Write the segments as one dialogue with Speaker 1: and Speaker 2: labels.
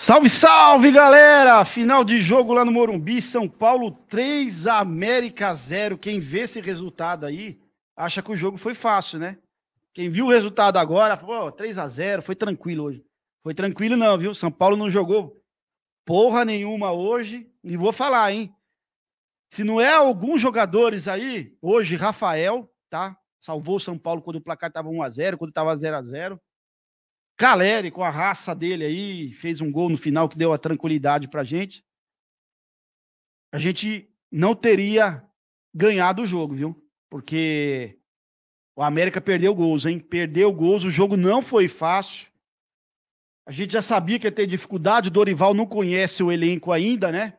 Speaker 1: Salve, salve, galera! Final de jogo lá no Morumbi, São Paulo 3, América 0. Quem vê esse resultado aí, acha que o jogo foi fácil, né? Quem viu o resultado agora, pô, 3 a 0, foi tranquilo hoje. Foi tranquilo não, viu? São Paulo não jogou porra nenhuma hoje. E vou falar, hein? Se não é alguns jogadores aí, hoje Rafael, tá? Salvou o São Paulo quando o placar tava 1 a 0, quando tava 0 a 0. Caleri, com a raça dele aí, fez um gol no final que deu a tranquilidade para a gente. A gente não teria ganhado o jogo, viu? Porque o América perdeu gols, hein? Perdeu gols, o jogo não foi fácil. A gente já sabia que ia ter dificuldade, o Dorival não conhece o elenco ainda, né?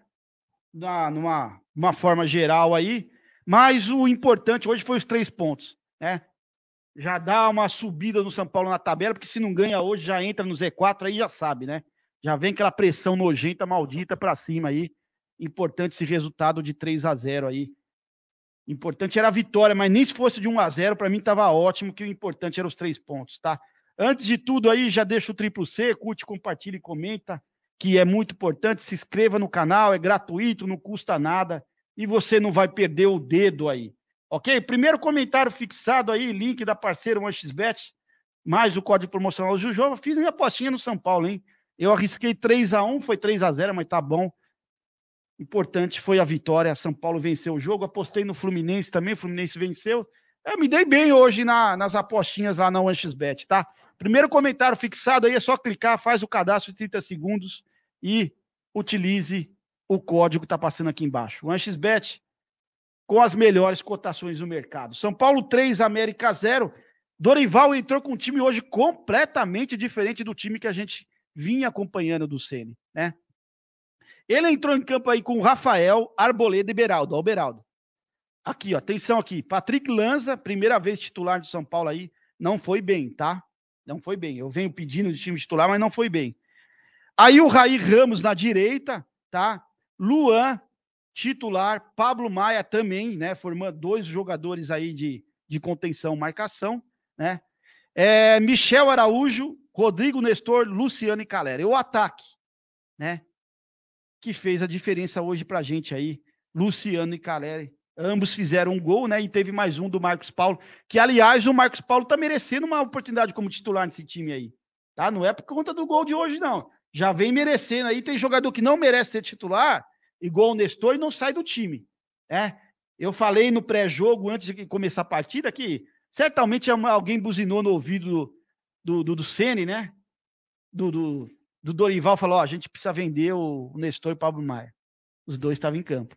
Speaker 1: Na, numa uma forma geral aí. Mas o importante hoje foi os três pontos, né? já dá uma subida no São Paulo na tabela, porque se não ganha hoje, já entra no Z4, aí já sabe, né? Já vem aquela pressão nojenta, maldita para cima aí. Importante esse resultado de 3 a 0 aí. Importante era a vitória, mas nem se fosse de 1 a 0 para mim estava ótimo, que o importante eram os três pontos, tá? Antes de tudo aí, já deixa o triplo C, curte, compartilha e comenta, que é muito importante. Se inscreva no canal, é gratuito, não custa nada. E você não vai perder o dedo aí. Ok? Primeiro comentário fixado aí, link da parceira 1xBet, mais o código promocional do Jujova. Fiz minha apostinha no São Paulo, hein? Eu arrisquei 3 a 1 foi 3 a 0 mas tá bom. Importante foi a vitória. São Paulo venceu o jogo. Apostei no Fluminense também, Fluminense venceu. Eu me dei bem hoje na, nas apostinhas lá na 1xBet, tá? Primeiro comentário fixado aí, é só clicar, faz o cadastro em 30 segundos e utilize o código que tá passando aqui embaixo. O 1xBet com as melhores cotações do mercado. São Paulo 3, América 0. Dorival entrou com um time hoje completamente diferente do time que a gente vinha acompanhando do Ceni, né? Ele entrou em campo aí com Rafael, Arboleda e Beraldo. Ó, Beraldo. Aqui, ó, atenção aqui. Patrick Lanza, primeira vez titular de São Paulo aí, não foi bem, tá? Não foi bem. Eu venho pedindo de time titular, mas não foi bem. Aí o Raí Ramos na direita, tá? Luan, titular. Pablo Maia também, né? Formando dois jogadores aí de, de contenção, marcação, né? É, Michel Araújo, Rodrigo Nestor, Luciano e Calera. o ataque, né? Que fez a diferença hoje pra gente aí. Luciano e Calera. Ambos fizeram um gol, né? E teve mais um do Marcos Paulo. Que, aliás, o Marcos Paulo tá merecendo uma oportunidade como titular nesse time aí. Tá? Não é por conta do gol de hoje, não. Já vem merecendo aí. Tem jogador que não merece ser titular igual o Nestor, e não sai do time. Né? Eu falei no pré-jogo, antes de começar a partida, que certamente é alguém buzinou no ouvido do, do, do Sene, né? Do, do, do, Dorival, falou: a gente precisa vender o, o Nestor e o Pablo Maia. Os dois estavam em campo.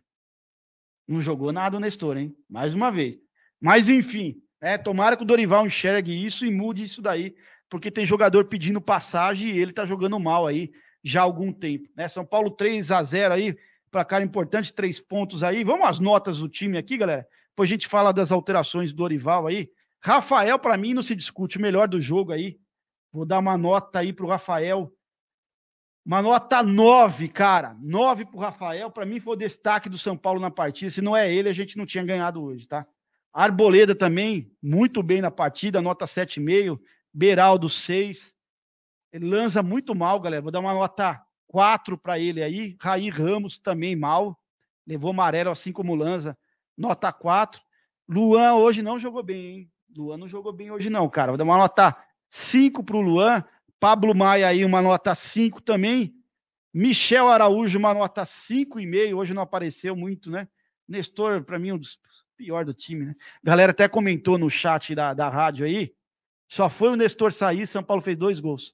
Speaker 1: Não jogou nada o Nestor, hein? Mais uma vez. Mas, enfim, né? tomara que o Dorival enxergue isso e mude isso daí, porque tem jogador pedindo passagem e ele tá jogando mal aí já há algum tempo. Né? São Paulo 3 a 0 aí, placar importante, três pontos aí. Vamos às notas do time aqui, galera. Depois a gente fala das alterações do Dorival aí. Rafael, para mim, não se discute o melhor do jogo aí. Vou dar uma nota aí pro Rafael. Uma nota 9, cara. 9 pro Rafael. Para mim foi o destaque do São Paulo na partida. Se não é ele, a gente não tinha ganhado hoje, tá? Arboleda também, muito bem na partida, nota 7,5. Beraldo, 6. lança muito mal, galera. Vou dar uma nota 4 para ele aí. Raí Ramos também mal. Levou amarelo, assim como Lanza. Nota 4. Luan hoje não jogou bem, hein? Luan não jogou bem hoje, não, cara. Vou dar uma nota 5 para o Luan. Pablo Maia aí, uma nota 5 também. Michel Araújo, uma nota 5,5. Hoje não apareceu muito, né? Nestor, para mim, um dos piores do time, né? A galera até comentou no chat da, da rádio aí. Só foi o Nestor sair, São Paulo fez dois gols.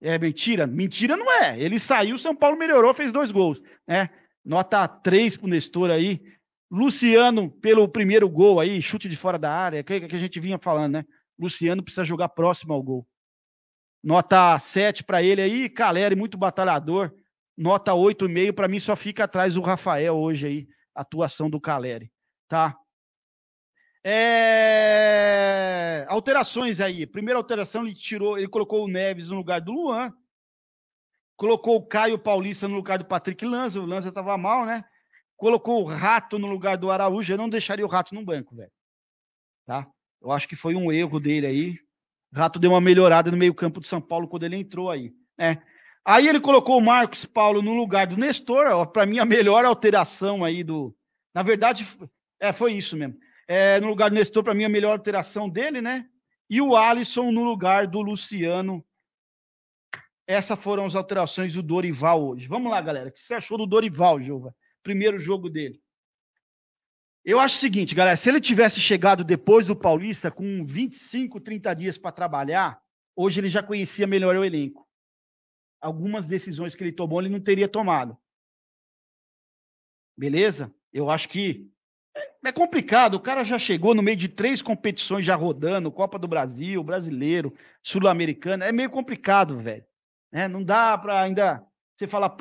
Speaker 1: É mentira? Mentira não é. Ele saiu, São Paulo melhorou, fez dois gols. Né? Nota 3 pro Nestor aí. Luciano, pelo primeiro gol aí, chute de fora da área, que, que a gente vinha falando, né? Luciano precisa jogar próximo ao gol. Nota 7 para ele aí, Caleri, muito batalhador. Nota 8,5, para mim só fica atrás o Rafael hoje aí, atuação do Caleri, tá? É... Alterações aí. Primeira alteração, ele tirou, ele colocou o Neves no lugar do Luan. Colocou o Caio Paulista no lugar do Patrick Lanza. O Lanza estava mal, né? Colocou o Rato no lugar do Araújo. Eu não deixaria o Rato no banco, velho. Tá? Eu acho que foi um erro dele aí. O Rato deu uma melhorada no meio-campo de São Paulo quando ele entrou aí, né? Aí ele colocou o Marcos Paulo no lugar do Nestor. Para mim, a melhor alteração aí do. Na verdade, é, foi isso mesmo. É, no lugar do Nestor, para mim, a melhor alteração dele, né? E o Alisson no lugar do Luciano. Essas foram as alterações do Dorival hoje. Vamos lá, galera. O que você achou do Dorival, Gilva? Primeiro jogo dele. Eu acho o seguinte, galera. Se ele tivesse chegado depois do Paulista, com 25, 30 dias para trabalhar, hoje ele já conhecia melhor o elenco. Algumas decisões que ele tomou, ele não teria tomado. Beleza? Eu acho que é complicado. O cara já chegou no meio de três competições já rodando, Copa do Brasil, Brasileiro, Sul-Americana. É meio complicado, velho. É, não dá para ainda você falar.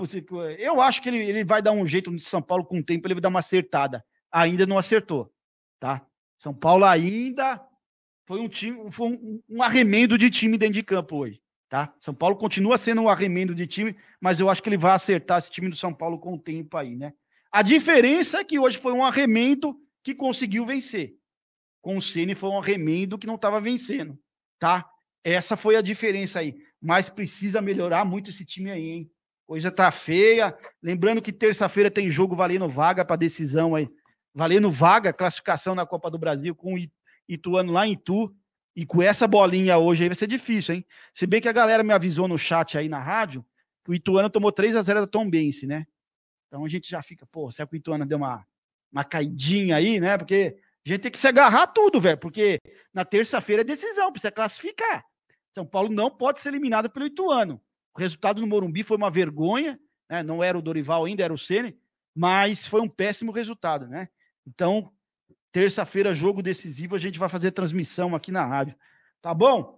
Speaker 1: Eu acho que ele, ele vai dar um jeito no São Paulo com o tempo, ele vai dar uma acertada. Ainda não acertou, tá? São Paulo ainda foi um time, foi um, um arremendo de time dentro de campo hoje, tá? São Paulo continua sendo um arremendo de time, mas eu acho que ele vai acertar esse time do São Paulo com o tempo aí, né? A diferença é que hoje foi um arremendo que conseguiu vencer. Com o Ceni foi um remendo que não estava vencendo, tá? Essa foi a diferença aí. Mas precisa melhorar muito esse time aí, hein? Coisa tá feia. Lembrando que terça-feira tem jogo valendo vaga para decisão aí. Valendo vaga, classificação na Copa do Brasil com o Ituano lá em Itu. E com essa bolinha hoje aí vai ser difícil, hein? Se bem que a galera me avisou no chat aí na rádio que o Ituano tomou 3 a 0 da Tombense, né? Então a gente já fica, pô, será que o Ituano deu uma uma caidinha aí, né? Porque a gente tem que se agarrar tudo, velho, porque na terça-feira é decisão, precisa classificar. São Paulo não pode ser eliminado pelo Ituano. O resultado no Morumbi foi uma vergonha, né? Não era o Dorival ainda, era o Ceni, mas foi um péssimo resultado, né? Então, terça-feira jogo decisivo, a gente vai fazer transmissão aqui na rádio. Tá bom?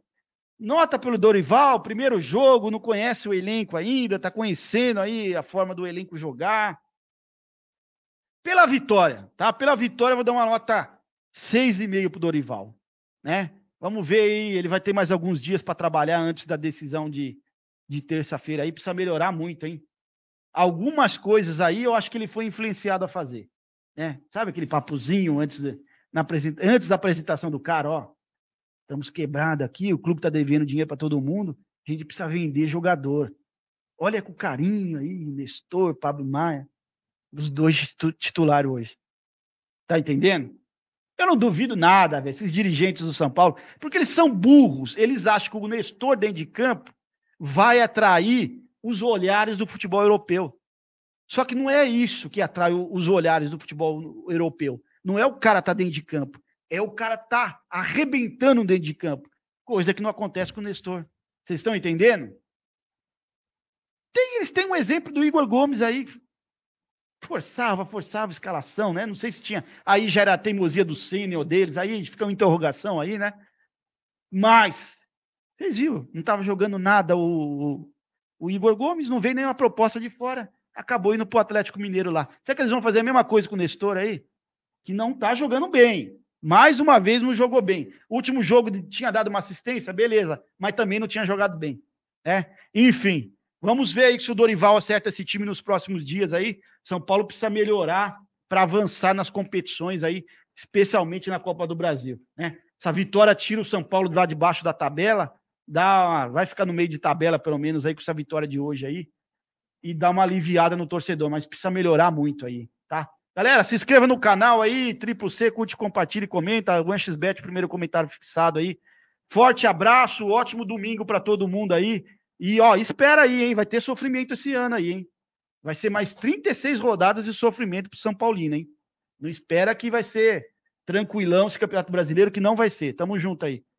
Speaker 1: Nota pelo Dorival, primeiro jogo, não conhece o elenco ainda, tá conhecendo aí a forma do elenco jogar. Pela vitória, tá? Pela vitória, eu vou dar uma nota 6,5 pro Dorival, né? Vamos ver aí, ele vai ter mais alguns dias para trabalhar antes da decisão de, de terça-feira aí, precisa melhorar muito, hein? Algumas coisas aí eu acho que ele foi influenciado a fazer, né? Sabe aquele papozinho antes, de, na, antes da apresentação do cara, ó, estamos quebrados aqui, o clube tá devendo dinheiro para todo mundo, a gente precisa vender jogador. Olha com carinho aí, Nestor, Pablo Maia os dois titulares hoje. Tá entendendo? Eu não duvido nada, velho, esses dirigentes do São Paulo, porque eles são burros. Eles acham que o Nestor dentro de campo vai atrair os olhares do futebol europeu. Só que não é isso que atrai os olhares do futebol europeu. Não é o cara tá dentro de campo, é o cara tá arrebentando dentro de campo. Coisa que não acontece com o Nestor. Vocês estão entendendo? Tem, eles têm um exemplo do Igor Gomes aí, forçava, forçava a escalação, né? Não sei se tinha. Aí já era a teimosia do sênior deles, aí fica uma interrogação aí, né? Mas, vocês viram, não estava jogando nada o, o Igor Gomes, não veio nenhuma proposta de fora. Acabou indo para o Atlético Mineiro lá. Será que eles vão fazer a mesma coisa com o Nestor aí? Que não está jogando bem. Mais uma vez não jogou bem. O último jogo tinha dado uma assistência, beleza, mas também não tinha jogado bem. É? Enfim, Vamos ver aí se o Dorival acerta esse time nos próximos dias aí. São Paulo precisa melhorar para avançar nas competições aí, especialmente na Copa do Brasil, né? Essa vitória tira o São Paulo lá de baixo da tabela, dá uma... vai ficar no meio de tabela pelo menos aí com essa vitória de hoje aí e dá uma aliviada no torcedor, mas precisa melhorar muito aí, tá? Galera, se inscreva no canal aí, triplo C, curte, compartilha e comenta, O Ganchesbet, primeiro comentário fixado aí. Forte abraço, ótimo domingo para todo mundo aí. E ó, espera aí, hein? Vai ter sofrimento esse ano aí, hein? Vai ser mais 36 rodadas de sofrimento pro São Paulino, hein? Não espera que vai ser tranquilão esse Campeonato Brasileiro, que não vai ser. Tamo junto aí.